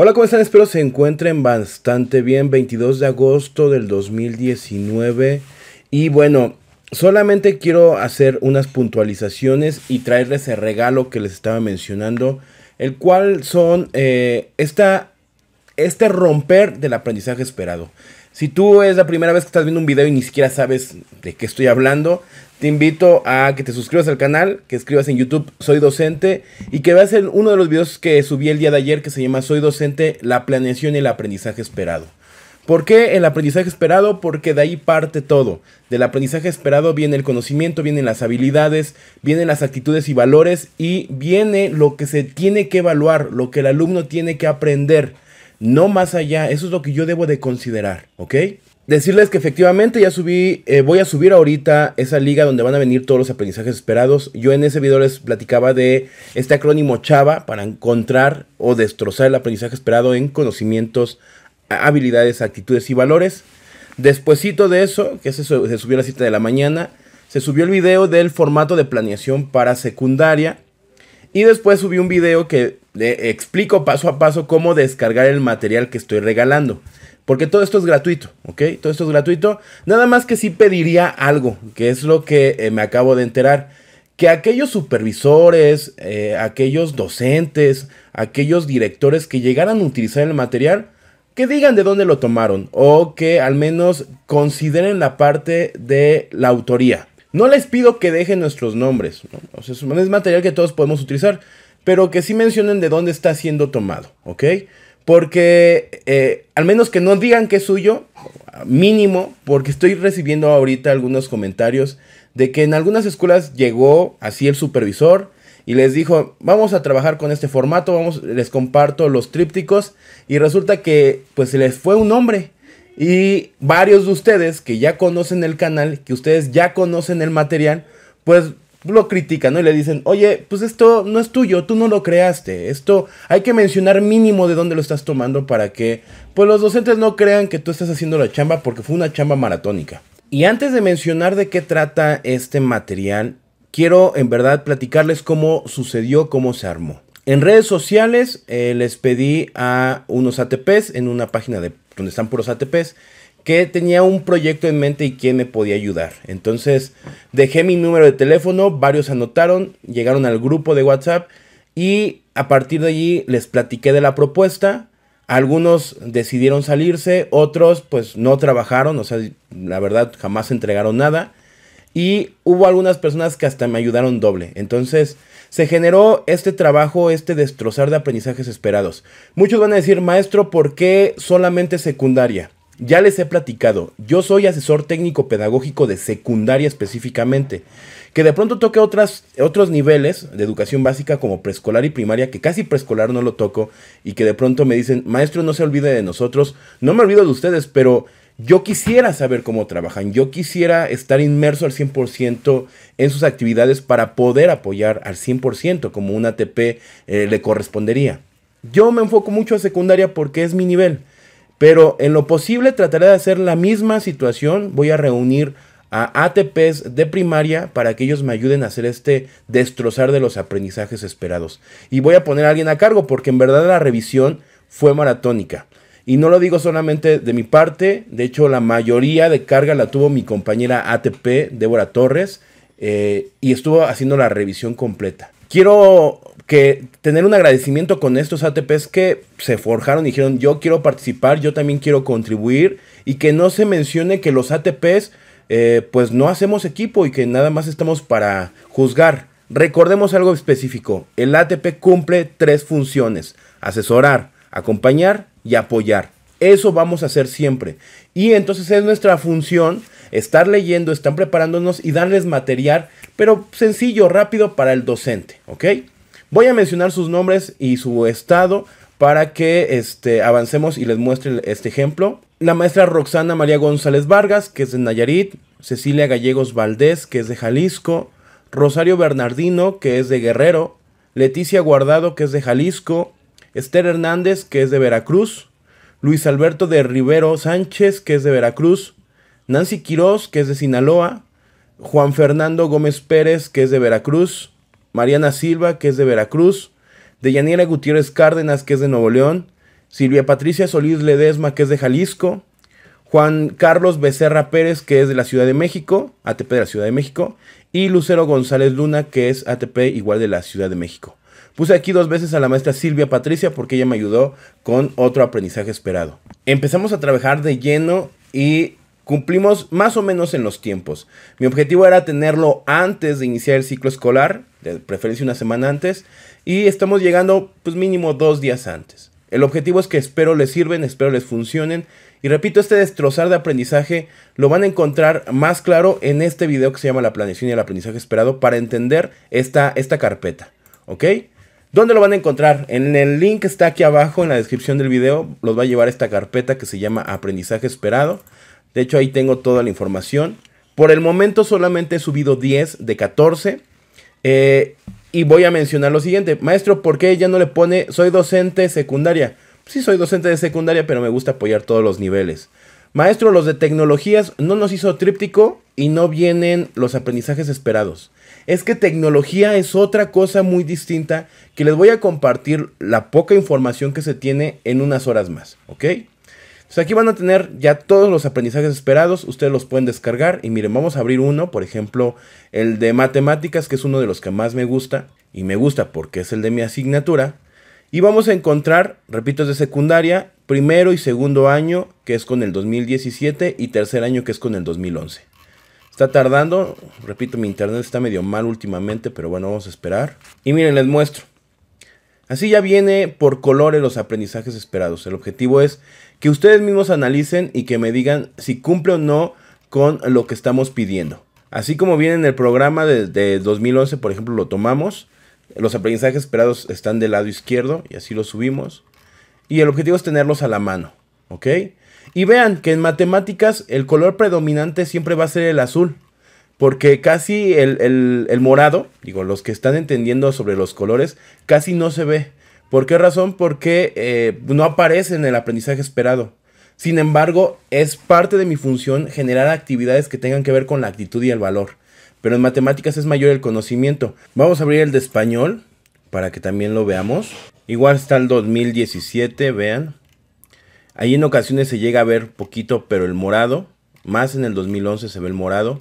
Hola, ¿cómo están? Espero se encuentren bastante bien. 22 de agosto del 2019. Y bueno, solamente quiero hacer unas puntualizaciones y traerles el regalo que les estaba mencionando. El cual son eh, esta, este romper del aprendizaje esperado. Si tú es la primera vez que estás viendo un video y ni siquiera sabes de qué estoy hablando, te invito a que te suscribas al canal, que escribas en YouTube Soy Docente y que veas en uno de los videos que subí el día de ayer que se llama Soy Docente, la planeación y el aprendizaje esperado. ¿Por qué el aprendizaje esperado? Porque de ahí parte todo. Del aprendizaje esperado viene el conocimiento, vienen las habilidades, vienen las actitudes y valores y viene lo que se tiene que evaluar, lo que el alumno tiene que aprender. No más allá, eso es lo que yo debo de considerar, ¿ok? decirles que efectivamente ya subí, eh, voy a subir ahorita esa liga donde van a venir todos los aprendizajes esperados. Yo en ese video les platicaba de este acrónimo Chava para encontrar o destrozar el aprendizaje esperado en conocimientos, habilidades, actitudes y valores. Despuésito de eso, que se, subió la cita de la mañana, se subió el video del formato de planeación para secundaria. Y después subí un video que le explico paso a paso cómo descargar el material que estoy regalando. Porque todo esto es gratuito, ¿ok? Todo esto es gratuito. Nada más que sí pediría algo, que es lo que eh, me acabo de enterar. Que aquellos supervisores, eh, aquellos docentes, aquellos directores que llegaran a utilizar el material, que digan de dónde lo tomaron o que al menos consideren la parte de la autoría. No les pido que dejen nuestros nombres, ¿no? es material que todos podemos utilizar, pero que sí mencionen de dónde está siendo tomado, ¿ok? Porque eh, al menos que no digan que es suyo, mínimo, porque estoy recibiendo ahorita algunos comentarios de que en algunas escuelas llegó así el supervisor y les dijo, vamos a trabajar con este formato, vamos, les comparto los trípticos y resulta que pues se les fue un hombre Y varios de ustedes que ya conocen el canal, que ustedes ya conocen el material, pues lo critican, ¿no? Y le dicen, oye, pues esto no es tuyo, tú no lo creaste. Esto hay que mencionar mínimo de dónde lo estás tomando para que, pues los docentes no crean que tú estás haciendo la chamba porque fue una chamba maratónica. Y antes de mencionar de qué trata este material, quiero en verdad platicarles cómo sucedió, cómo se armó. En redes sociales eh, les pedí a unos ATPs en una página de donde están puros ATPs que tenía un proyecto en mente y quién me podía ayudar. Entonces dejé mi número de teléfono, varios anotaron, llegaron al grupo de WhatsApp y a partir de allí les platiqué de la propuesta. Algunos decidieron salirse, otros pues no trabajaron, o sea, la verdad jamás entregaron nada. Y hubo algunas personas que hasta me ayudaron doble. Entonces se generó este trabajo, este destrozar de aprendizajes esperados. Muchos van a decir, maestro, ¿por qué solamente secundaria? Ya les he platicado, yo soy asesor técnico pedagógico de secundaria específicamente, que de pronto toque otras, otros niveles de educación básica como preescolar y primaria, que casi preescolar no lo toco, y que de pronto me dicen, maestro, no se olvide de nosotros, no me olvido de ustedes, pero yo quisiera saber cómo trabajan, yo quisiera estar inmerso al 100% en sus actividades para poder apoyar al 100% como un ATP eh, le correspondería. Yo me enfoco mucho a secundaria porque es mi nivel. Pero en lo posible trataré de hacer la misma situación. Voy a reunir a ATPs de primaria para que ellos me ayuden a hacer este destrozar de los aprendizajes esperados. Y voy a poner a alguien a cargo porque en verdad la revisión fue maratónica. Y no lo digo solamente de mi parte, de hecho la mayoría de carga la tuvo mi compañera ATP, Débora Torres, eh, y estuvo haciendo la revisión completa. Quiero que tener un agradecimiento con estos ATPs que se forjaron y dijeron yo quiero participar, yo también quiero contribuir y que no se mencione que los ATPs eh, pues no hacemos equipo y que nada más estamos para juzgar. Recordemos algo específico, el ATP cumple tres funciones, asesorar, acompañar y apoyar. Eso vamos a hacer siempre. Y entonces es nuestra función estar leyendo, estar preparándonos y darles material, pero sencillo, rápido para el docente, ¿ok? Voy a mencionar sus nombres y su estado para que este, avancemos y les muestre este ejemplo. La maestra Roxana María González Vargas, que es de Nayarit, Cecilia Gallegos Valdés, que es de Jalisco, Rosario Bernardino, que es de Guerrero, Leticia Guardado, que es de Jalisco, Esther Hernández, que es de Veracruz, Luis Alberto de Rivero Sánchez, que es de Veracruz, Nancy Quiroz, que es de Sinaloa, Juan Fernando Gómez Pérez, que es de Veracruz, Mariana Silva, que es de Veracruz, de Deyanira Gutiérrez Cárdenas, que es de Nuevo León, Silvia Patricia Solís Ledesma, que es de Jalisco, Juan Carlos Becerra Pérez, que es de la Ciudad de México, ATP de la Ciudad de México, y Lucero González Luna, que es ATP igual de la Ciudad de México. Puse aquí dos veces a la maestra Silvia Patricia porque ella me ayudó con otro aprendizaje esperado. Empezamos a trabajar de lleno y Cumplimos más o menos en los tiempos. Mi objetivo era tenerlo antes de iniciar el ciclo escolar, de preferencia una semana antes, y estamos llegando pues mínimo dos días antes. El objetivo es que espero les sirven, espero les funcionen, y repito, este destrozar de aprendizaje lo van a encontrar más claro en este video que se llama la planeación y el aprendizaje esperado para entender esta, esta carpeta, ¿ok? ¿Dónde lo van a encontrar? En el link que está aquí abajo en la descripción del video los va a llevar esta carpeta que se llama aprendizaje esperado. De hecho, ahí tengo toda la información. Por el momento solamente he subido 10 de 14. Eh, y voy a mencionar lo siguiente. Maestro, ¿por qué ya no le pone soy docente secundaria? sí, soy docente de secundaria, pero me gusta apoyar todos los niveles. Maestro, los de tecnologías no nos hizo tríptico y no vienen los aprendizajes esperados. Es que tecnología es otra cosa muy distinta que les voy a compartir la poca información que se tiene en unas horas más, ¿ok? aquí van a tener ya todos los aprendizajes esperados, ustedes los pueden descargar y miren, vamos a abrir uno, por ejemplo, el de matemáticas, que es uno de los que más me gusta y me gusta porque es el de mi asignatura. Y vamos a encontrar, repito, es de secundaria, primero y segundo año, que es con el 2017, y tercer año, que es con el 2011. Está tardando, repito, mi internet está medio mal últimamente, pero bueno, vamos a esperar. Y miren, les muestro. Así ya viene por colores los aprendizajes esperados. El objetivo es que ustedes mismos analicen y que me digan si cumple o no con lo que estamos pidiendo. Así como viene en el programa de, 2011, por ejemplo, lo tomamos. Los aprendizajes esperados están del lado izquierdo y así lo subimos. Y el objetivo es tenerlos a la mano. ¿Ok? Y vean que en matemáticas el color predominante siempre va a ser el azul porque casi el, morado, digo, los que están entendiendo sobre los colores, casi no se ve. ¿Por qué razón? Porque eh, no aparece en el aprendizaje esperado. Sin embargo, es parte de mi función generar actividades que tengan que ver con la actitud y el valor. Pero en matemáticas es mayor el conocimiento. Vamos a abrir el de español para que también lo veamos. Igual está el 2017, vean. Ahí en ocasiones se llega a ver poquito, pero el morado. Más en el 2011 se ve el morado.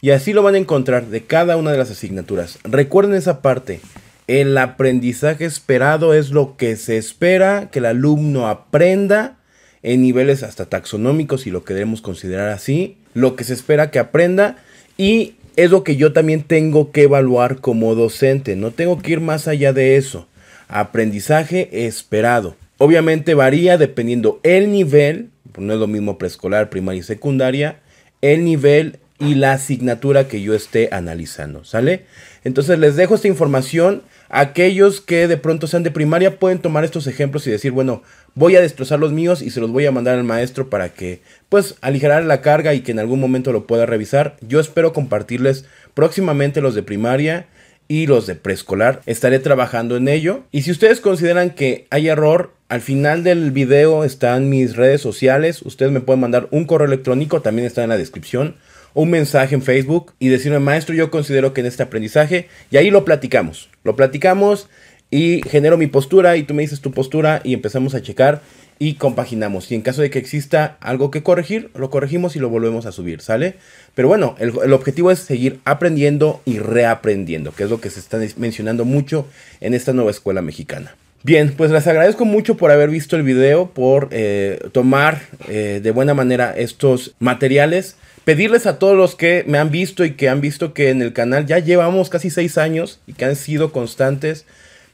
Y así lo van a encontrar de cada una de las asignaturas. Recuerden esa parte. El aprendizaje esperado es lo que se espera que el alumno aprenda en niveles hasta taxonómicos, si lo queremos considerar así. Lo que se espera que aprenda y es lo que yo también tengo que evaluar como docente. No tengo que ir más allá de eso. Aprendizaje esperado. Obviamente varía dependiendo el nivel, no es lo mismo preescolar, primaria y secundaria, el nivel y la asignatura que yo esté analizando, ¿sale? Entonces les dejo esta información. Aquellos que de pronto sean de primaria pueden tomar estos ejemplos y decir, bueno, voy a destrozar los míos y se los voy a mandar al maestro para que pues aligerar la carga y que en algún momento lo pueda revisar. Yo espero compartirles próximamente los de primaria y los de preescolar. Estaré trabajando en ello. Y si ustedes consideran que hay error, al final del video están mis redes sociales. Ustedes me pueden mandar un correo electrónico, también está en la descripción un mensaje en Facebook y decirme, maestro, yo considero que en este aprendizaje, y ahí lo platicamos, lo platicamos y genero mi postura y tú me dices tu postura y empezamos a checar y compaginamos. Y en caso de que exista algo que corregir, lo corregimos y lo volvemos a subir, ¿sale? Pero bueno, el, objetivo es seguir aprendiendo y reaprendiendo, que es lo que se está mencionando mucho en esta nueva escuela mexicana. Bien, pues les agradezco mucho por haber visto el video, por eh, tomar eh, de buena manera estos materiales pedirles a todos los que me han visto y que han visto que en el canal ya llevamos casi seis años y que han sido constantes,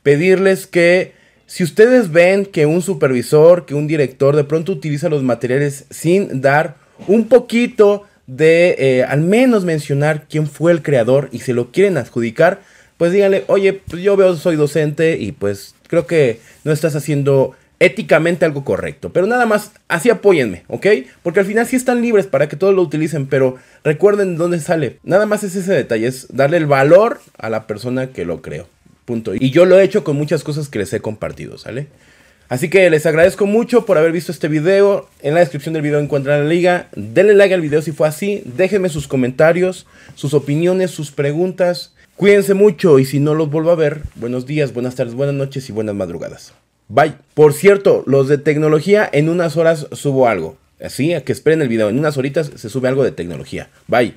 pedirles que si ustedes ven que un supervisor, que un director de pronto utiliza los materiales sin dar un poquito de eh, al menos mencionar quién fue el creador y se lo quieren adjudicar, pues díganle, oye, pues yo veo, soy docente y pues creo que no estás haciendo éticamente algo correcto. Pero nada más, así apóyenme, ¿ok? Porque al final sí están libres para que todos lo utilicen, pero recuerden dónde sale. Nada más es ese detalle, es darle el valor a la persona que lo creo. Punto. Y yo lo he hecho con muchas cosas que les he compartido, ¿sale? Así que les agradezco mucho por haber visto este video. En la descripción del video encuentran la liga. Denle like al video si fue así. Déjenme sus comentarios, sus opiniones, sus preguntas. Cuídense mucho y si no los vuelvo a ver, buenos días, buenas tardes, buenas noches y buenas madrugadas. Bye. Por cierto, los de tecnología, en unas horas subo algo. Así, que esperen el video. En unas horitas se sube algo de tecnología. Bye.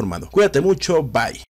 Cuídate mucho, bye.